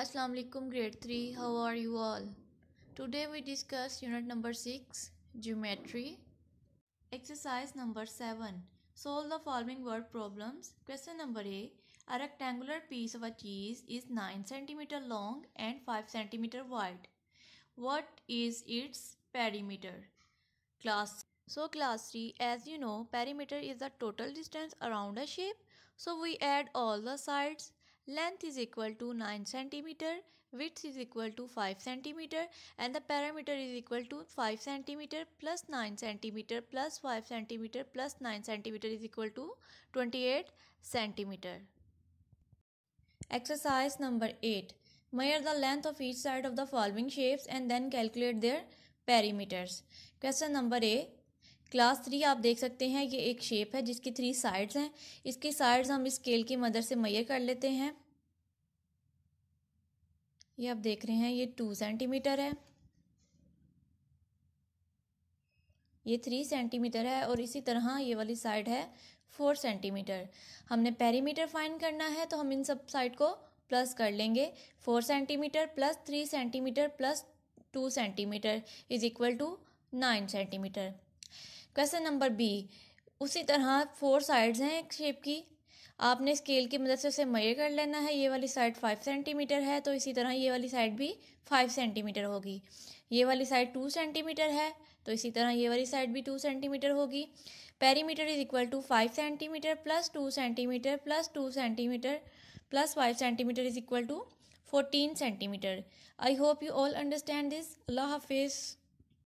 Assalamu alaikum grade 3 how are you all today we discuss unit number 6 geometry exercise number 7 solve the following word problems question number a a rectangular piece of a cheese is 9 cm long and 5 cm wide what is its perimeter class so class 3 as you know perimeter is the total distance around a shape so we add all the sides length is equal to 9 centimeter, width is equal to 5 centimeter, and the parameter is equal to 5 centimeter plus 9 centimeter plus 5 centimeter plus 9 centimeter is equal to 28 centimeter. Exercise number 8. Measure the length of each side of the following shapes and then calculate their perimeters. Question number A. Class three आप देख सकते हैं ये एक shape है जिसकी three sides हैं इसकी साइड्स हम स्केल की मदद से मैयर कर लेते हैं ये आप देख रहे हैं ये टू सेंटीमीटर है ये थ्री सेंटीमीटर है और इसी तरह ये वाली साइड है फोर सेंटीमीटर हमने पेरीमीटर फाइन करना है तो हम इन सब साइड को प्लस कर लेंगे four centimetre plus three centimetre plus two centimetre is equal to nine centimetre question number B उसी तरह फोर साइड्स हैं एक शेप की आपने स्केल की मदद से उसे मेयर कर लेना है ये वाली साइड फाइव सेंटीमीटर है तो इसी तरह ये वाली साइड भी फाइव सेंटीमीटर होगी ये वाली साइड टू सेंटीमीटर है तो इसी तरह ये वाली साइड भी टू सेंटीमीटर होगी perimeter is equal to five centimetre plus two centimetre plus two centimetre plus five centimetre is equal to fourteen centimetre I hope you all understand this अल्लाह हाफिज़